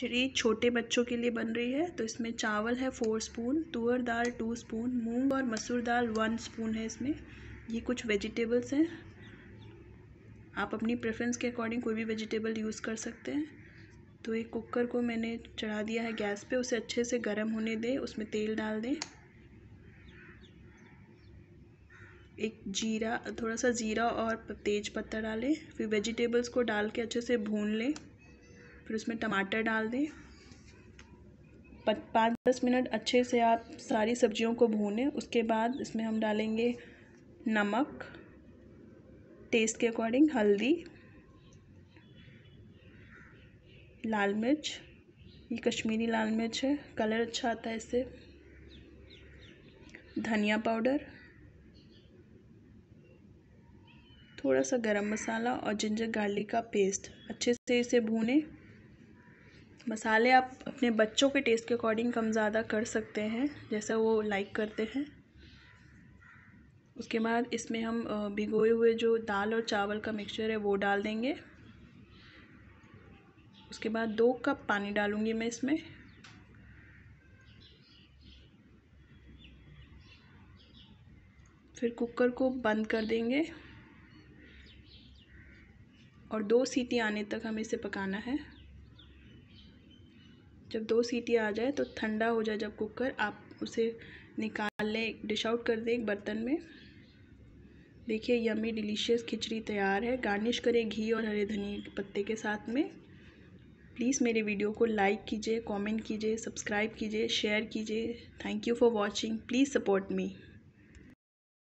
खिचड़ी छोटे बच्चों के लिए बन रही है तो इसमें चावल है फोर स्पून तुअर दाल टू स्पून मूंग और मसूर दाल वन स्पून है इसमें ये कुछ वेजिटेबल्स हैं आप अपनी प्रेफरेंस के अकॉर्डिंग कोई भी वेजिटेबल यूज़ कर सकते हैं तो एक कुकर को मैंने चढ़ा दिया है गैस पे उसे अच्छे से गर्म होने दें उसमें तेल डाल दें एक जीरा थोड़ा सा ज़ीरा और तेज पत्ता डालें फिर वेजिटेबल्स को डाल के अच्छे से भून लें फिर उसमें टमाटर डाल दें पाँच दस मिनट अच्छे से आप सारी सब्जियों को भूनें उसके बाद इसमें हम डालेंगे नमक टेस्ट के अकॉर्डिंग हल्दी लाल मिर्च ये कश्मीरी लाल मिर्च है कलर अच्छा आता है इससे धनिया पाउडर थोड़ा सा गरम मसाला और जिंजर गार्लिक का पेस्ट अच्छे से इसे भूनें मसाले आप अपने बच्चों के टेस्ट के अकॉर्डिंग कम ज़्यादा कर सकते हैं जैसा वो लाइक करते हैं उसके बाद इसमें हम भिगोए हुए जो दाल और चावल का मिक्सचर है वो डाल देंगे उसके बाद दो कप पानी डालूंगी मैं इसमें फिर कुकर को बंद कर देंगे और दो सीटी आने तक हमें इसे पकाना है जब दो सीटी आ जाए तो ठंडा हो जाए जब कुकर आप उसे निकाल लें डिश आउट कर दें एक बर्तन में देखिए यमी डिलीशियस खिचड़ी तैयार है गार्निश करें घी और हरे धनिया पत्ते के साथ में प्लीज़ मेरे वीडियो को लाइक कीजिए कमेंट कीजिए सब्सक्राइब कीजिए शेयर कीजिए thank you for watching please support me